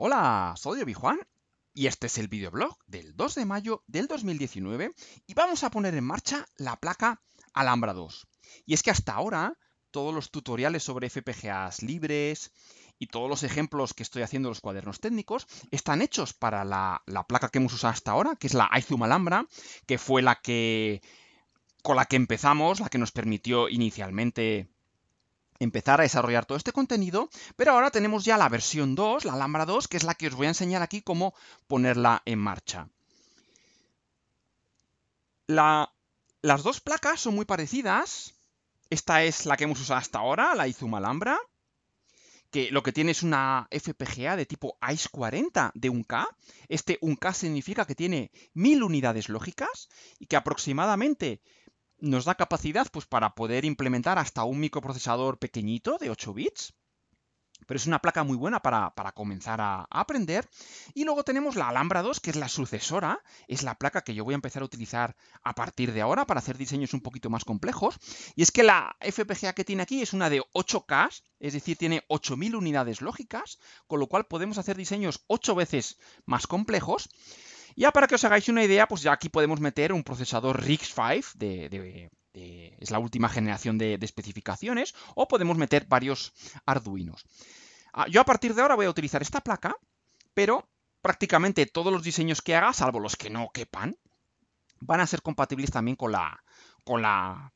Hola, soy Obi-Juan y este es el videoblog del 2 de mayo del 2019 y vamos a poner en marcha la placa Alhambra 2. Y es que hasta ahora todos los tutoriales sobre FPGAs libres y todos los ejemplos que estoy haciendo en los cuadernos técnicos están hechos para la, la placa que hemos usado hasta ahora, que es la iZoom Alhambra, que fue la que con la que empezamos, la que nos permitió inicialmente empezar a desarrollar todo este contenido, pero ahora tenemos ya la versión 2, la Alhambra 2, que es la que os voy a enseñar aquí cómo ponerla en marcha. las dos placas son muy parecidas. Esta es la que hemos usado hasta ahora, la Izuma Alhambra, que lo que tiene es una FPGA de tipo ICE 40 de 1K. Este 1K significa que tiene 1000 unidades lógicas y que aproximadamente nos da capacidad pues, para poder implementar hasta un microprocesador pequeñito de 8 bits. Pero es una placa muy buena para, comenzar a, a, aprender. Y luego tenemos la Alhambra 2, que es la sucesora. Es la placa que yo voy a empezar a utilizar a partir de ahora para hacer diseños un poquito más complejos. Y es que la FPGA que tiene aquí es una de 8K, es decir, tiene 8000 unidades lógicas, con lo cual podemos hacer diseños 8 veces más complejos. Ya para que os hagáis una idea, pues ya aquí podemos meter un procesador RIGS 5, de, es la última generación de, especificaciones, o podemos meter varios Arduinos. Ah, yo a partir de ahora voy a utilizar esta placa, pero prácticamente todos los diseños que haga, salvo los que no quepan, van a ser compatibles también con la con la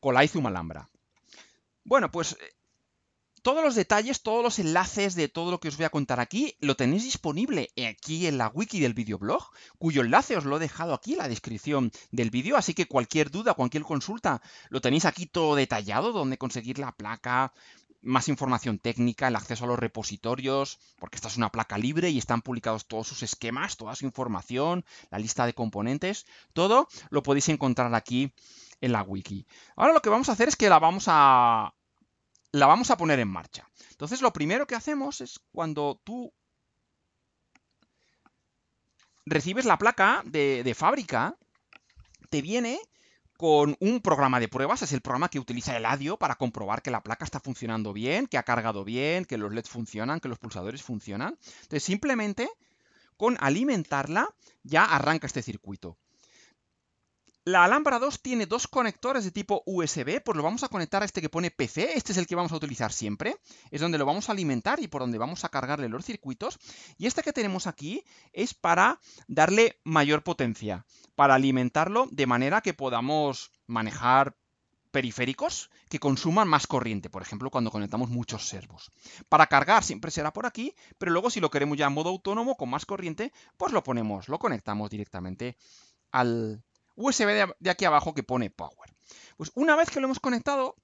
con la Izum Alhambra. Bueno, pues todos los detalles, todos los enlaces de todo lo que os voy a contar aquí, lo tenéis disponible aquí en la wiki del videoblog, cuyo enlace os lo he dejado aquí en la descripción del vídeo, así que cualquier duda, cualquier consulta, lo tenéis aquí todo detallado, donde conseguir la placa, más información técnica, el acceso a los repositorios, porque esta es una placa libre y están publicados todos sus esquemas, toda su información, la lista de componentes, todo lo podéis encontrar aquí en la wiki. Ahora lo que vamos a hacer es que la vamos a, la vamos a poner en marcha. Entonces lo primero que hacemos es cuando tú recibes la placa de, fábrica, te viene con un programa de pruebas, es el programa que utiliza el audio para comprobar que la placa está funcionando bien, que ha cargado bien, que los LEDs funcionan, que los pulsadores funcionan. Entonces simplemente con alimentarla ya arranca este circuito. La Alhambra 2 tiene dos conectores de tipo USB, pues lo vamos a conectar a este que pone PC, este es el que vamos a utilizar siempre, es donde lo vamos a alimentar y por donde vamos a cargarle los circuitos, y este que tenemos aquí es para darle mayor potencia, para alimentarlo de manera que podamos manejar periféricos que consuman más corriente, por ejemplo, cuando conectamos muchos servos. Para cargar siempre será por aquí, pero luego si lo queremos ya en modo autónomo, con más corriente, pues lo ponemos, lo conectamos directamente al USB de, aquí abajo que pone Power. Pues una vez que lo hemos conectado,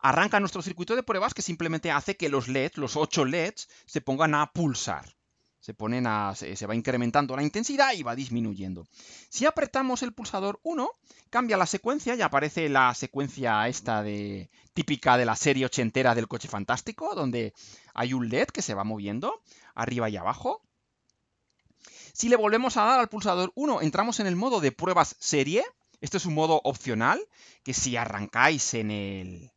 arranca nuestro circuito de pruebas que simplemente hace que los LEDs, los 8 LEDs, se pongan a pulsar. Se, ponen a, se, va incrementando la intensidad y va disminuyendo. Si apretamos el pulsador 1, cambia la secuencia y aparece la secuencia esta de típica de la serie ochentera del coche fantástico, donde hay un LED que se va moviendo arriba y abajo. Si le volvemos a dar al pulsador 1, entramos en el modo de pruebas serie. Este es un modo opcional que si arrancáis en el,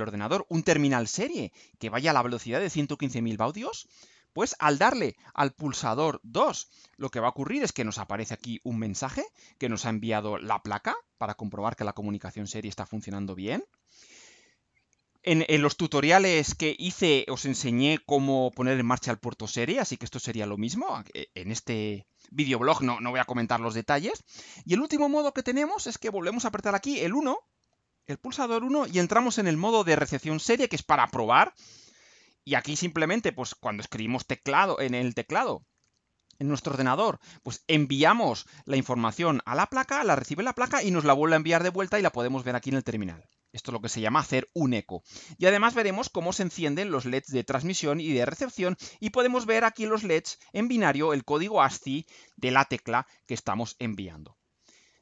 ordenador un terminal serie que vaya a la velocidad de 115.000 baudios, pues al darle al pulsador 2, lo que va a ocurrir es que nos aparece aquí un mensaje que nos ha enviado la placa para comprobar que la comunicación serie está funcionando bien. En, los tutoriales que hice os enseñé cómo poner en marcha el puerto serie, así que esto sería lo mismo. En este videoblog no, no voy a comentar los detalles. Y el último modo que tenemos es que volvemos a apretar aquí el 1, el pulsador 1, y entramos en el modo de recepción serie, que es para probar. Y aquí simplemente, pues cuando escribimos teclado en el teclado, en nuestro ordenador, pues enviamos la información a la placa, la recibe la placa y nos la vuelve a enviar de vuelta y la podemos ver aquí en el terminal. Esto es lo que se llama hacer un eco. Y además veremos cómo se encienden los LEDs de transmisión y de recepción y podemos ver aquí los LEDs en binario el código ASCII de la tecla que estamos enviando.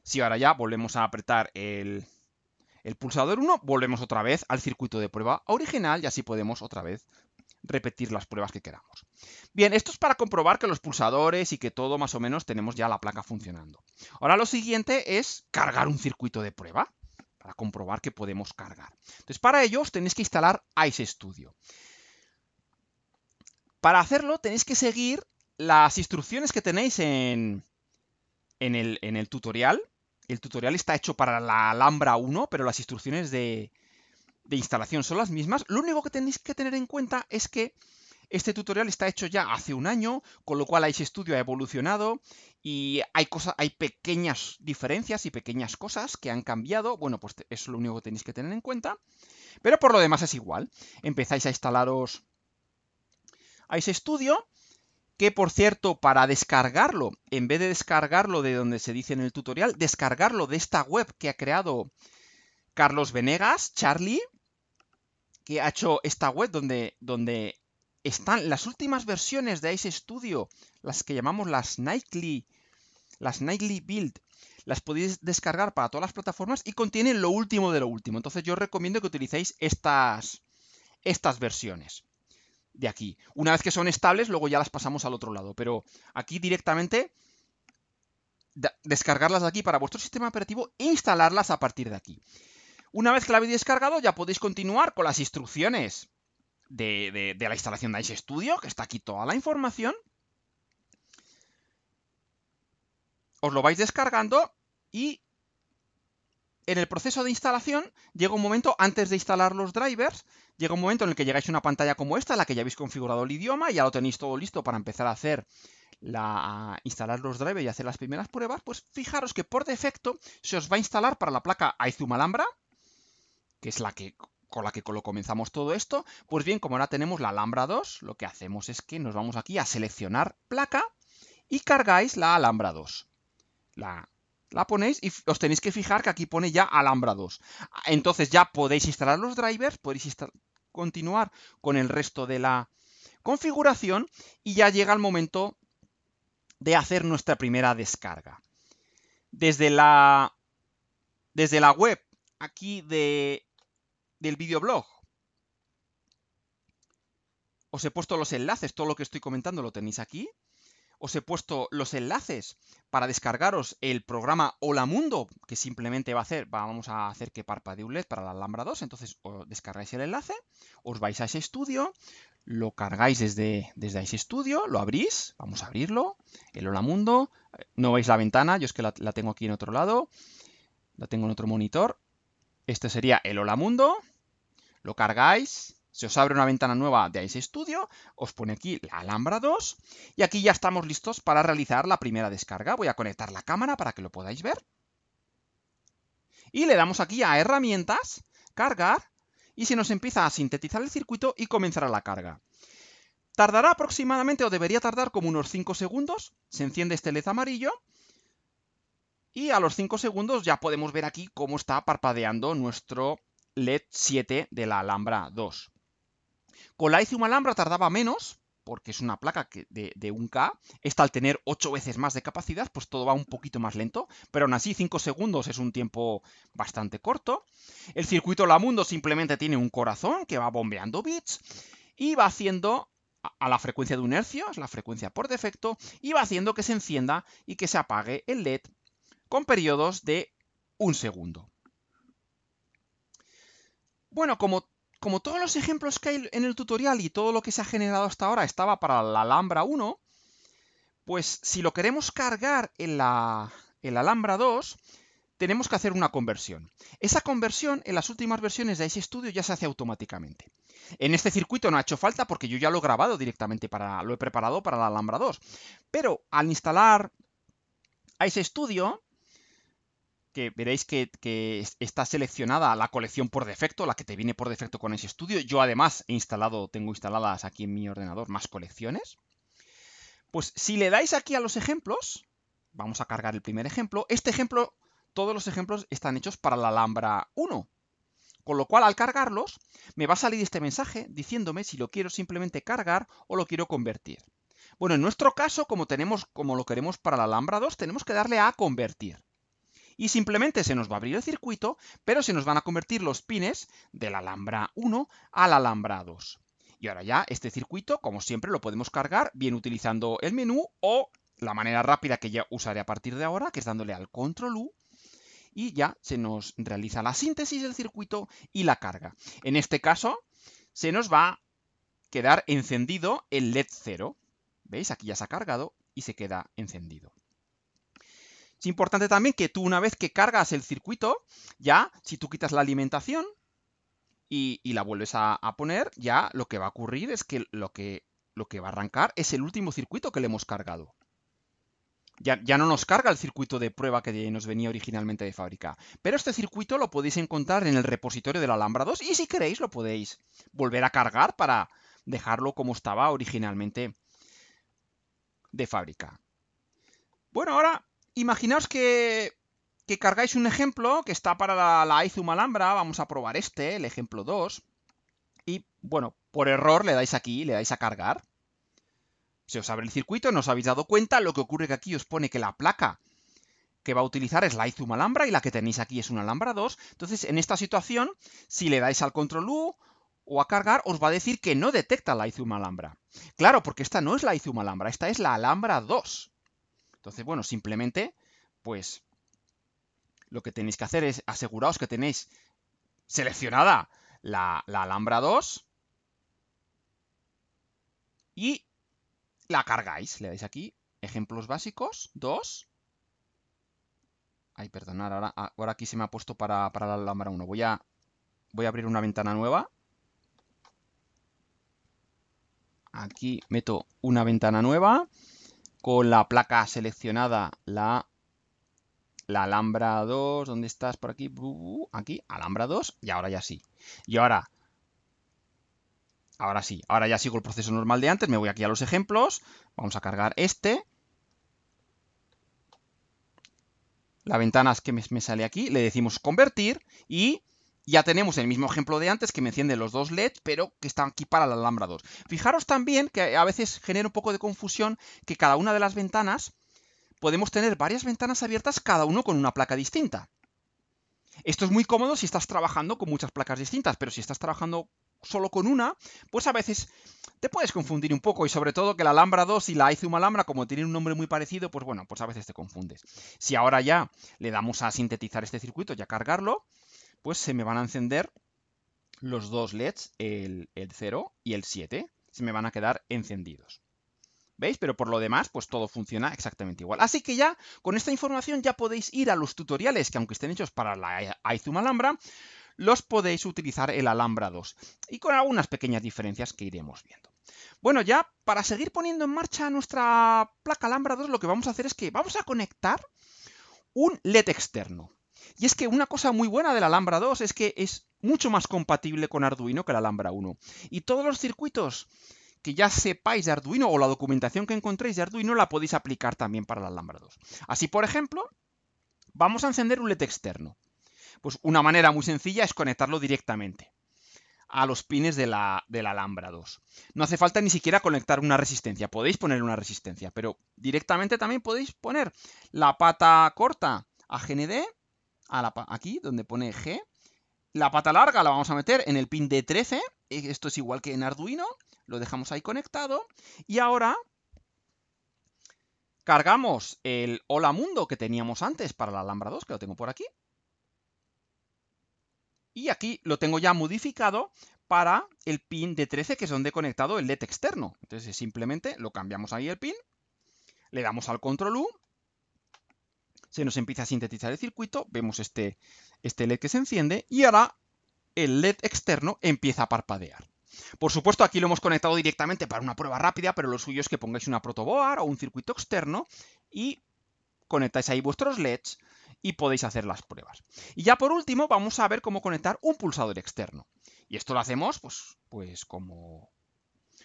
Si ahora ya volvemos a apretar el, el pulsador 1, volvemos otra vez al circuito de prueba original y así podemos otra vez repetir las pruebas que queramos. Bien, esto es para comprobar que los pulsadores y que todo más o menos tenemos ya la placa funcionando. Ahora lo siguiente es cargar un circuito de prueba comprobar que podemos cargar. Entonces, para ello os tenéis que instalar Ice Studio. Para hacerlo tenéis que seguir las instrucciones que tenéis en, el, tutorial. El tutorial está hecho para la Alhambra 1, pero las instrucciones de, de instalación son las mismas. Lo único que tenéis que tener en cuenta es que este tutorial está hecho ya hace un año, con lo cual Ice Studio ha evolucionado y hay cosas, hay pequeñas diferencias y pequeñas cosas que han cambiado. Bueno, pues es lo único que tenéis que tener en cuenta. Pero por lo demás es igual. Empezáis a instalaros a ese estudio. Que por cierto, para descargarlo, en vez de descargarlo de donde se dice en el tutorial, descargarlo de esta web que ha creado Carlos Venegas, Charlie, que ha hecho esta web donde, donde están las últimas versiones de ese Studio, las que llamamos las Nightly, las Nightly Build, las podéis descargar para todas las plataformas y contienen lo último de lo último. Entonces yo os recomiendo que utilicéis estas, estas versiones de aquí. Una vez que son estables, luego ya las pasamos al otro lado, pero aquí directamente descargarlas de aquí para vuestro sistema operativo e instalarlas a partir de aquí. Una vez que la habéis descargado, ya podéis continuar con las instrucciones de, la instalación de Ice Studio, que está aquí toda la información. Os lo vais descargando y en el proceso de instalación llega un momento, antes de instalar los drivers, llega un momento en el que llegáis a una pantalla como esta, en la que ya habéis configurado el idioma, y ya lo tenéis todo listo para empezar a hacer la, instalar los drivers y hacer las primeras pruebas, pues fijaros que por defecto se os va a instalar para la placa Aizum Alhambra, que es la que con la que lo comenzamos todo esto, pues bien, como ahora tenemos la Alhambra 2, lo que hacemos es que nos vamos aquí a seleccionar placa y cargáis la Alhambra 2. La, la ponéis y os tenéis que fijar que aquí pone ya Alhambra 2. Entonces ya podéis instalar los drivers, podéis continuar con el resto de la configuración y ya llega el momento de hacer nuestra primera descarga. Desde la, desde la web aquí de del videoblog. Os he puesto los enlaces, todo lo que estoy comentando lo tenéis aquí. Os he puesto los enlaces para descargaros el programa Hola Mundo, que simplemente va a hacer, vamos a hacer que parpadee un LED para la Alhambra 2, entonces os descargáis el enlace, os vais a ese estudio, lo cargáis desde, desde ese estudio, lo abrís, vamos a abrirlo, el Hola Mundo, eh, no veis la ventana, yo es que la, la tengo aquí en otro lado, la tengo en otro monitor, este sería el Hola Mundo, lo cargáis, se os abre una ventana nueva de Ice Studio, os pone aquí la Alhambra 2 y aquí ya estamos listos para realizar la primera descarga. Voy a conectar la cámara para que lo podáis ver. Y le damos aquí a herramientas, cargar y se nos empieza a sintetizar el circuito y comenzará la carga. Tardará aproximadamente o debería tardar como unos 5 segundos, se enciende este LED amarillo y a los 5 segundos ya podemos ver aquí cómo está parpadeando nuestro LED 7 de la Alhambra 2. Con la una Alhambra tardaba menos, porque es una placa de, de 1K, esta al tener 8 veces más de capacidad, pues todo va un poquito más lento, pero aún así 5 segundos es un tiempo bastante corto. El circuito Lamundo simplemente tiene un corazón que va bombeando bits y va haciendo a la frecuencia de un hercio, es la frecuencia por defecto, y va haciendo que se encienda y que se apague el LED con periodos de un segundo. Bueno, como, como todos los ejemplos que hay en el tutorial y todo lo que se ha generado hasta ahora estaba para la Alhambra 1, pues si lo queremos cargar en la, en la Alhambra 2, tenemos que hacer una conversión. Esa conversión en las últimas versiones de ese estudio ya se hace automáticamente. En este circuito no ha hecho falta porque yo ya lo he grabado directamente para lo he preparado para la Alhambra 2. Pero al instalar a ese estudio veréis que, está seleccionada la colección por defecto, la que te viene por defecto con ese estudio. Yo además he instalado, tengo instaladas aquí en mi ordenador más colecciones. Pues si le dais aquí a los ejemplos, vamos a cargar el primer ejemplo. Este ejemplo, todos los ejemplos están hechos para la Alhambra 1. Con lo cual, al cargarlos, me va a salir este mensaje diciéndome si lo quiero simplemente cargar o lo quiero convertir. Bueno, en nuestro caso, como, tenemos, como lo queremos para la Alhambra 2, tenemos que darle a convertir y simplemente se nos va a abrir el circuito, pero se nos van a convertir los pines de la 1 al la 2. Y ahora ya este circuito, como siempre, lo podemos cargar bien utilizando el menú o la manera rápida que ya usaré a partir de ahora, que es dándole al control U y ya se nos realiza la síntesis del circuito y la carga. En este caso, se nos va a quedar encendido el LED 0. ¿Veis? Aquí ya se ha cargado y se queda encendido. Es importante también que tú una vez que cargas el circuito, ya si tú quitas la alimentación y, la vuelves a, poner, ya lo que va a ocurrir es que lo, que va a arrancar es el último circuito que le hemos cargado. Ya, ya, no nos carga el circuito de prueba que nos venía originalmente de fábrica. Pero este circuito lo podéis encontrar en el repositorio de la Alhambra 2 y si queréis lo podéis volver a cargar para dejarlo como estaba originalmente de fábrica. Bueno, ahora Imaginaos que, cargáis un ejemplo que está para la, la Alhambra, vamos a probar este, el ejemplo 2, y bueno, por error le dais aquí, le dais a cargar. Se os abre el circuito, no os habéis dado cuenta, lo que ocurre que aquí os pone que la placa que va a utilizar es la Izum Alhambra y la que tenéis aquí es una Alhambra 2. Entonces, en esta situación, si le dais al control U o a cargar, os va a decir que no detecta la Izum Alhambra. Claro, porque esta no es la Izum Alhambra, esta es la Alhambra 2. Entonces, bueno, simplemente, pues, lo que tenéis que hacer es aseguraros que tenéis seleccionada la, Alhambra 2 y la cargáis. Le dais aquí, ejemplos básicos, 2. Ay, perdonad, ah, ahora, aquí se me ha puesto para, la Alhambra 1. Voy a, voy a abrir una ventana nueva. Aquí meto una ventana nueva con la placa seleccionada, la, la Alhambra 2, ¿dónde estás por aquí? Aquí, Alhambra 2, y ahora ya sí. Y ahora, ahora sí, ahora ya sigo el proceso normal de antes, me voy aquí a los ejemplos, vamos a cargar este. La ventana es que me sale aquí, le decimos convertir y ya tenemos el mismo ejemplo de antes que me enciende los dos LEDs, pero que están aquí para la Alhambra 2. Fijaros también que a veces genera un poco de confusión que cada una de las ventanas podemos tener varias ventanas abiertas, cada uno con una placa distinta. Esto es muy cómodo si estás trabajando con muchas placas distintas, pero si estás trabajando solo con una, pues a veces te puedes confundir un poco y sobre todo que la Alhambra 2 y la una Alhambra, como tienen un nombre muy parecido, pues bueno, pues a veces te confundes. Si ahora ya le damos a sintetizar este circuito y a cargarlo, pues se me van a encender los dos LEDs, el, 0 y el 7, se me van a quedar encendidos. ¿Veis? Pero por lo demás, pues todo funciona exactamente igual. Así que ya, con esta información ya podéis ir a los tutoriales que aunque estén hechos para la iZoom Alhambra, los podéis utilizar el Alhambra 2 y con algunas pequeñas diferencias que iremos viendo. Bueno, ya para seguir poniendo en marcha nuestra placa Alhambra 2, lo que vamos a hacer es que vamos a conectar un LED externo. Y es que una cosa muy buena de la Alhambra 2 es que es mucho más compatible con Arduino que la Alhambra 1. Y todos los circuitos que ya sepáis de Arduino o la documentación que encontréis de Arduino la podéis aplicar también para la Alhambra 2. Así, por ejemplo, vamos a encender un LED externo. Pues una manera muy sencilla es conectarlo directamente a los pines de la, Alhambra 2. No hace falta ni siquiera conectar una resistencia, podéis poner una resistencia, pero directamente también podéis poner la pata corta a GND aquí donde pone G. La pata larga la vamos a meter en el pin de 13. Eh, esto es igual que en Arduino. Lo dejamos ahí conectado. Y ahora cargamos el Hola Mundo que teníamos antes para la Alhambra 2, que lo tengo por aquí. Y aquí lo tengo ya modificado para el pin de 13, que es donde he conectado el LED externo. Entonces simplemente lo cambiamos ahí el pin, le damos al control U se nos empieza a sintetizar el circuito, vemos este, este LED que se enciende y ahora el LED externo empieza a parpadear. Por supuesto, aquí lo hemos conectado directamente para una prueba rápida, pero lo suyo es que pongáis una protoboard o un circuito externo y conectáis ahí vuestros LEDs y podéis hacer las pruebas. Y ya por último, vamos a ver cómo conectar un pulsador externo. Y esto lo hacemos, pues, pues como,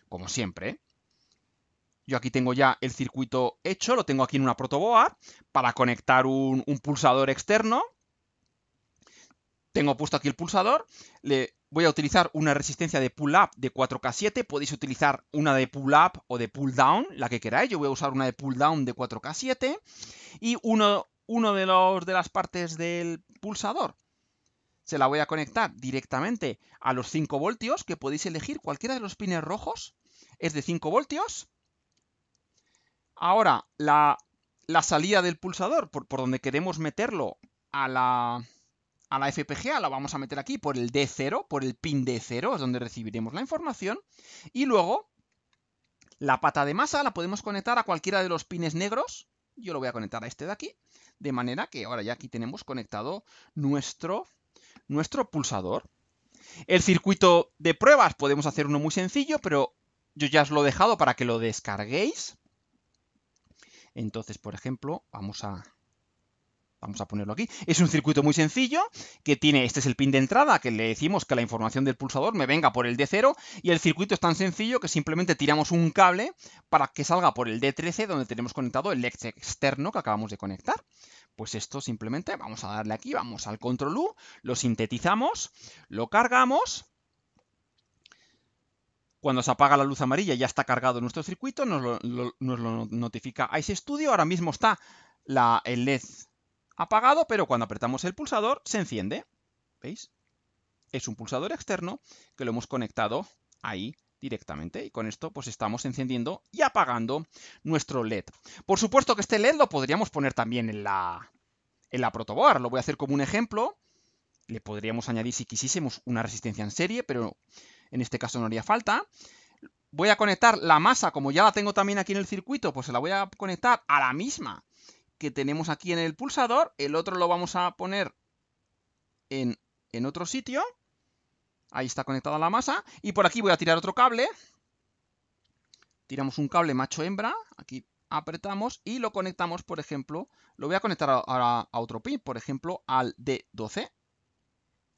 como siempre. ¿eh? Yo aquí tengo ya el circuito hecho, lo tengo aquí en una protoboard para conectar un, pulsador externo. Tengo puesto aquí el pulsador, le voy a utilizar una resistencia de pull-up de 4K7, podéis utilizar una de pull-up o de pull-down, la que queráis, yo voy a usar una de pull-down de 4K7 y uno, de, los, de las partes del pulsador se la voy a conectar directamente a los 5 voltios, que podéis elegir cualquiera de los pines rojos, es de 5 voltios, Ahora, la, salida del pulsador, por, donde queremos meterlo a la, FPGA, la vamos a meter aquí por el D0, por el pin D0, es donde recibiremos la información. Y luego, la pata de masa la podemos conectar a cualquiera de los pines negros. Yo lo voy a conectar a este de aquí. De manera que ahora ya aquí tenemos conectado nuestro, nuestro pulsador. El circuito de pruebas podemos hacer uno muy sencillo, pero yo ya os lo he dejado para que lo descarguéis. Entonces, por ejemplo, vamos a, vamos a ponerlo aquí. Es un circuito muy sencillo que tiene, este es el pin de entrada, que le decimos que la información del pulsador me venga por el D0 y el circuito es tan sencillo que simplemente tiramos un cable para que salga por el D13 donde tenemos conectado el LED externo que acabamos de conectar. Pues esto simplemente vamos a darle aquí, vamos al control U, lo sintetizamos, lo cargamos cuando se apaga la luz amarilla ya está cargado nuestro circuito, nos lo, nos lo notifica Ice Studio. Ahora mismo está la, el LED apagado, pero cuando apretamos el pulsador se enciende. ¿Veis? Es un pulsador externo que lo hemos conectado ahí directamente y con esto pues estamos encendiendo y apagando nuestro LED. Por supuesto que este LED lo podríamos poner también en la, en la protoboard. Lo voy a hacer como un ejemplo. Le podríamos añadir si quisiésemos una resistencia en serie, pero en este caso no haría falta. Voy a conectar la masa, como ya la tengo también aquí en el circuito, pues se la voy a conectar a la misma que tenemos aquí en el pulsador. El otro lo vamos a poner en, en otro sitio. Ahí está conectada la masa. Y por aquí voy a tirar otro cable. Tiramos un cable macho-hembra. Aquí apretamos y lo conectamos, por ejemplo, lo voy a conectar a otro pin, por ejemplo, al D12.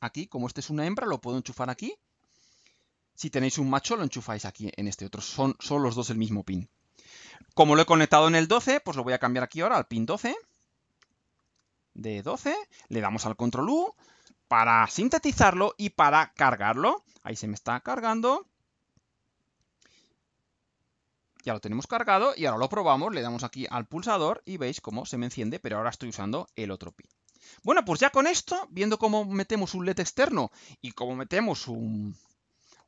Aquí, como este es una hembra, lo puedo enchufar aquí si tenéis un macho, lo enchufáis aquí en este otro. Son, son los dos el mismo pin. Como lo he conectado en el 12, pues lo voy a cambiar aquí ahora al pin 12. De 12. Le damos al control U para sintetizarlo y para cargarlo. Ahí se me está cargando. Ya lo tenemos cargado y ahora lo probamos. Le damos aquí al pulsador y veis cómo se me enciende, pero ahora estoy usando el otro pin. Bueno, pues ya con esto, viendo cómo metemos un LED externo y cómo metemos un,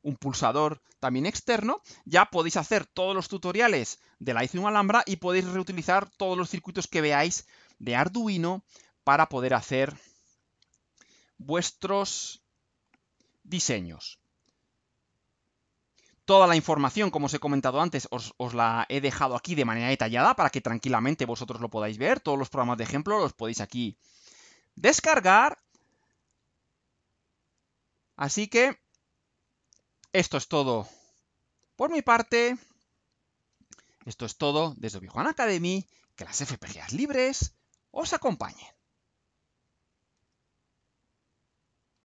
un pulsador también externo, ya podéis hacer todos los tutoriales de la Alhambra y podéis reutilizar todos los circuitos que veáis de Arduino para poder hacer vuestros diseños. Toda la información, como os he comentado antes, os, la he dejado aquí de manera detallada para que tranquilamente vosotros lo podáis ver. Todos los programas de ejemplo los podéis aquí descargar. Así que esto es todo por mi parte. Esto es todo desde Vijuana Academy. Que las FPGAs libres os acompañen.